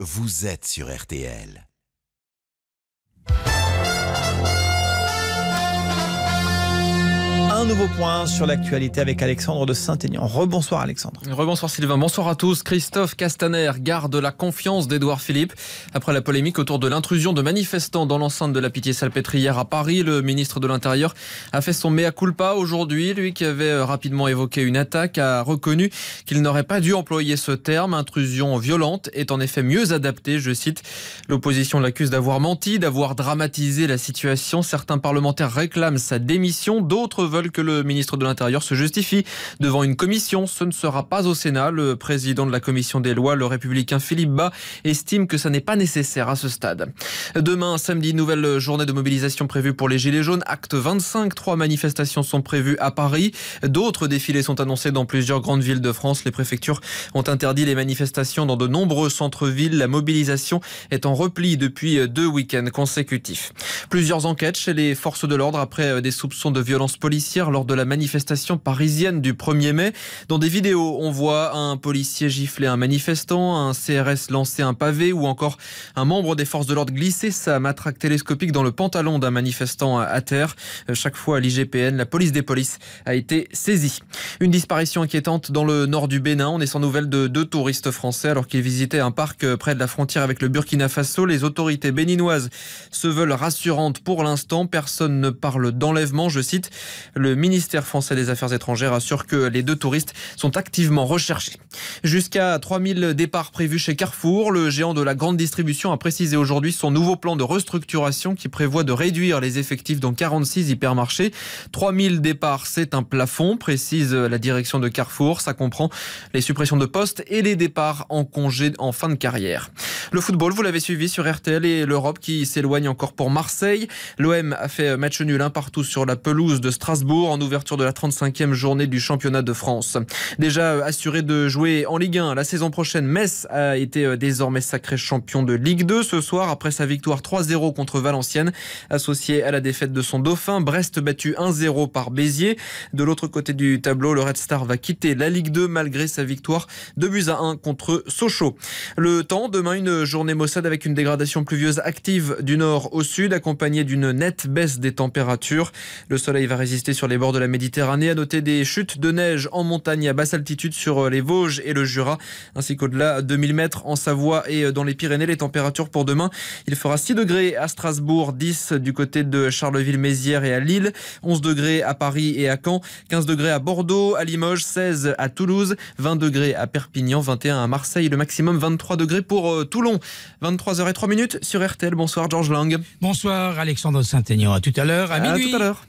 Vous êtes sur RTL. nouveau point sur l'actualité avec Alexandre de Saint-Aignan. Rebonsoir Alexandre. Rebonsoir Sylvain, bonsoir à tous. Christophe Castaner garde la confiance d'Edouard Philippe. Après la polémique autour de l'intrusion de manifestants dans l'enceinte de la Pitié-Salpêtrière à Paris, le ministre de l'Intérieur a fait son mea culpa aujourd'hui. Lui qui avait euh, rapidement évoqué une attaque a reconnu qu'il n'aurait pas dû employer ce terme. Intrusion violente est en effet mieux adaptée, je cite. L'opposition l'accuse d'avoir menti, d'avoir dramatisé la situation. Certains parlementaires réclament sa démission, d'autres veulent que le ministre de l'Intérieur se justifie devant une commission. Ce ne sera pas au Sénat. Le président de la commission des lois, le républicain Philippe Bas, estime que ça n'est pas nécessaire à ce stade. Demain, samedi, nouvelle journée de mobilisation prévue pour les Gilets jaunes. Acte 25, trois manifestations sont prévues à Paris. D'autres défilés sont annoncés dans plusieurs grandes villes de France. Les préfectures ont interdit les manifestations dans de nombreux centres-villes. La mobilisation est en repli depuis deux week-ends consécutifs. Plusieurs enquêtes chez les forces de l'ordre après des soupçons de violences policières lors de la manifestation parisienne du 1er mai. Dans des vidéos, on voit un policier gifler un manifestant, un CRS lancer un pavé ou encore un membre des forces de l'ordre glisser sa matraque télescopique dans le pantalon d'un manifestant à terre. Euh, chaque fois à l'IGPN, la police des polices a été saisie. Une disparition inquiétante dans le nord du Bénin. On est sans nouvelles de deux touristes français alors qu'ils visitaient un parc euh, près de la frontière avec le Burkina Faso. Les autorités béninoises se veulent rassurantes pour l'instant. Personne ne parle d'enlèvement, je cite. Le le ministère français des Affaires étrangères assure que les deux touristes sont activement recherchés. Jusqu'à 3000 départs prévus chez Carrefour, le géant de la grande distribution a précisé aujourd'hui son nouveau plan de restructuration qui prévoit de réduire les effectifs dans 46 hypermarchés. 3000 départs, c'est un plafond, précise la direction de Carrefour. Ça comprend les suppressions de postes et les départs en congé en fin de carrière. Le football, vous l'avez suivi sur RTL et l'Europe qui s'éloigne encore pour Marseille. L'OM a fait match nul un partout sur la pelouse de Strasbourg en ouverture de la 35e journée du championnat de France. Déjà assuré de jouer en Ligue 1 la saison prochaine, Metz a été euh, désormais sacré champion de Ligue 2 ce soir après sa victoire 3-0 contre Valenciennes, associée à la défaite de son dauphin. Brest battu 1-0 par Béziers. De l'autre côté du tableau, le Red Star va quitter la Ligue 2 malgré sa victoire 2 buts à 1 contre Sochaux. Le temps, demain, une journée maussade avec une dégradation pluvieuse active du nord au sud, accompagnée d'une nette baisse des températures. Le soleil va résister sur les bords de la Méditerranée. À noter des chutes de neige en montagne à basse altitude sur euh, les Vosges et le Jura, ainsi qu'au-delà de 2000 mètres en Savoie et euh, dans les Pyrénées. Les températures pour demain, il fera 6 degrés à Strasbourg, 10 du côté de Charleville-Mézières et à Lille, 11 degrés à Paris et à Caen, 15 degrés à Bordeaux, à Limoges, 16 à Toulouse, 20 degrés à Perpignan, 21 à Marseille, le maximum 23 degrés pour euh, Toulon. 23h et minutes sur RTL. Bonsoir Georges Lang. Bonsoir Alexandre Saint-Aignan. À tout à l'heure. À, à, à tout à l'heure.